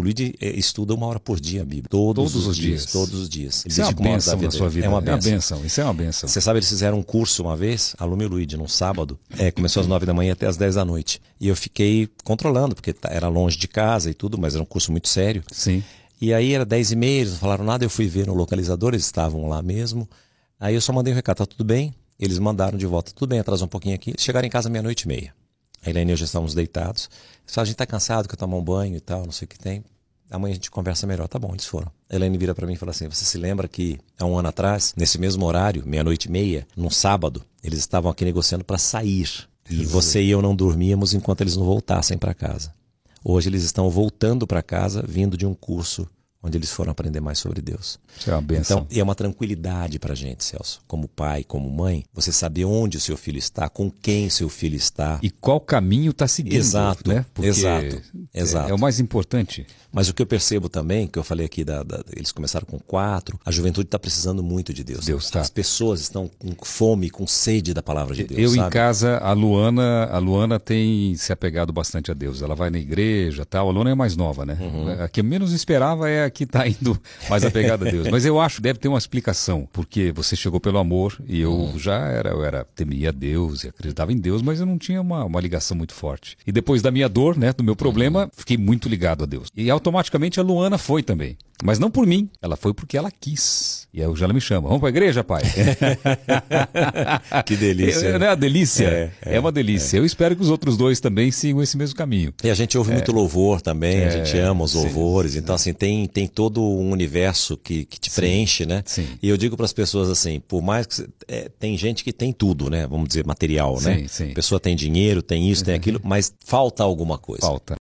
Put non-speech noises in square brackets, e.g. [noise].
O Luiz é, estuda uma hora por dia a Bíblia. Todos, todos os, dias, dias, Todos os dias. É Ele é isso é uma bênção, na sua vida. É uma bênção, É Isso é uma bênção. Você sabe, eles fizeram um curso uma vez, aluno e Luiz, num sábado. É, começou às nove da manhã até às dez da noite. E eu fiquei controlando, porque tá, era longe de casa e tudo, mas era um curso muito sério. Sim. E aí era dez e meia, eles não falaram nada. Eu fui ver no localizador, eles estavam lá mesmo. Aí eu só mandei um recado, tá tudo bem? Eles mandaram de volta, tudo bem, atrasou um pouquinho aqui. Eles chegaram em casa meia-noite e meia a Helena e eu já estávamos deitados. Só a gente tá cansado, que eu tomo um banho e tal, não sei o que tem. Amanhã a gente conversa melhor. Tá bom, eles foram. A Helene vira para mim e fala assim: Você se lembra que há um ano atrás, nesse mesmo horário, meia-noite e meia, num sábado, eles estavam aqui negociando para sair. E você e eu não dormíamos enquanto eles não voltassem para casa. Hoje eles estão voltando para casa, vindo de um curso onde eles foram aprender mais sobre Deus. Isso é uma benção. Então, é uma tranquilidade para a gente, Celso, como pai, como mãe, você saber onde o seu filho está, com quem seu filho está. E qual caminho está seguindo. Exato, né? Porque exato, é, exato. É o mais importante. Mas o que eu percebo também, que eu falei aqui, da, da eles começaram com quatro, a juventude está precisando muito de Deus. Deus tá. As pessoas estão com fome, com sede da palavra de Deus. Eu sabe? em casa, a Luana, a Luana tem se apegado bastante a Deus. Ela vai na igreja, tal. A Luana é mais nova, né? Uhum. A que menos esperava é a aqui está indo mais apegado a Deus. Mas eu acho que deve ter uma explicação, porque você chegou pelo amor e eu hum. já era, eu era temia Deus e acreditava em Deus, mas eu não tinha uma, uma ligação muito forte. E depois da minha dor, né, do meu problema, hum. fiquei muito ligado a Deus. E automaticamente a Luana foi também. Mas não por mim, ela foi porque ela quis. E aí é o Jala me chama, vamos para a igreja, pai? [laughs] que delícia. É, né? Uma delícia. É, é, é uma delícia. É. Eu espero que os outros dois também sigam esse mesmo caminho. E a gente ouve é. muito louvor também, a gente é, ama os louvores. Então, sim, então, assim, tem, tem todo um universo que, que te sim, preenche, né? Sim. E eu digo para as pessoas assim, por mais que. tem gente que tem tudo, né? Vamos dizer, material, né? Sim, sim. A pessoa tem dinheiro, tem isso, tem uhum. aquilo, mas falta alguma coisa. Falta.